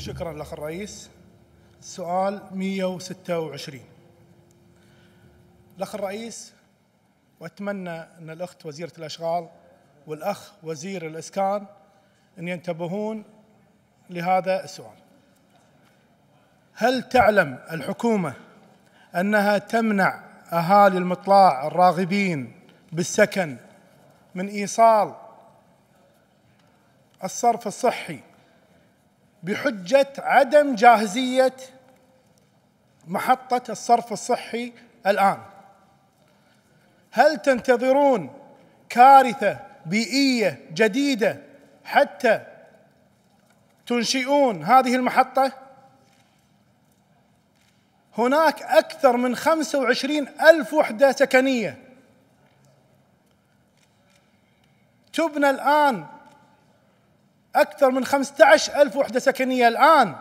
شكرا لأخ الرئيس سؤال 126 الأخ الرئيس وأتمنى أن الأخت وزيرة الأشغال والأخ وزير الإسكان أن ينتبهون لهذا السؤال هل تعلم الحكومة أنها تمنع أهالي المطلاع الراغبين بالسكن من إيصال الصرف الصحي بحجة عدم جاهزية محطة الصرف الصحي الآن هل تنتظرون كارثة بيئية جديدة حتى تنشئون هذه المحطة هناك أكثر من 25 ألف وحدة سكنية تبنى الآن أكثر من عشر ألف وحدة سكنية الآن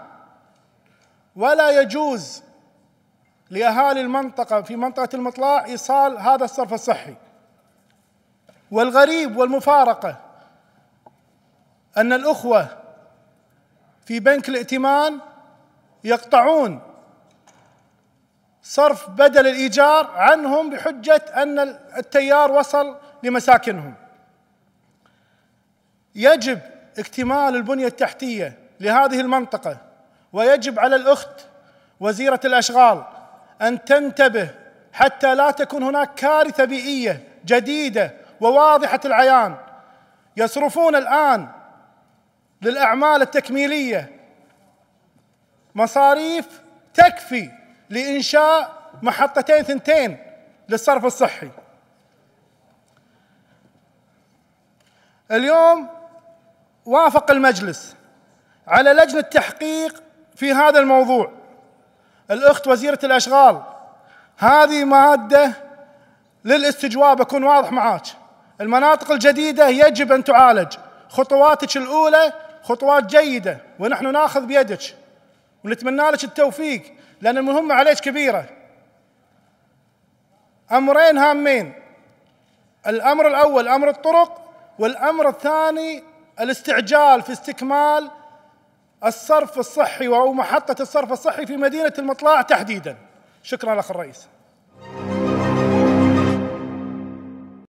ولا يجوز لأهالي المنطقة في منطقة المطلع إيصال هذا الصرف الصحي والغريب والمفارقة أن الأخوة في بنك الائتمان يقطعون صرف بدل الإيجار عنهم بحجة أن التيار وصل لمساكنهم يجب اكتمال البنية التحتية لهذه المنطقة ويجب على الأخت وزيرة الأشغال أن تنتبه حتى لا تكون هناك كارثة بيئية جديدة وواضحة العيان يصرفون الآن للأعمال التكميلية مصاريف تكفي لإنشاء محطتين ثنتين للصرف الصحي اليوم وافق المجلس على لجنة تحقيق في هذا الموضوع الأخت وزيرة الأشغال هذه مادة للاستجواب أكون واضح معاك المناطق الجديدة يجب أن تعالج خطواتك الأولى خطوات جيدة ونحن ناخذ بيدك ونتمنى لك التوفيق لأن المهمة عليك كبيرة أمرين هامين الأمر الأول أمر الطرق والأمر الثاني الاستعجال في استكمال الصرف الصحي او محطه الصرف الصحي في مدينه المطلع تحديدا شكرا الاخ الرئيس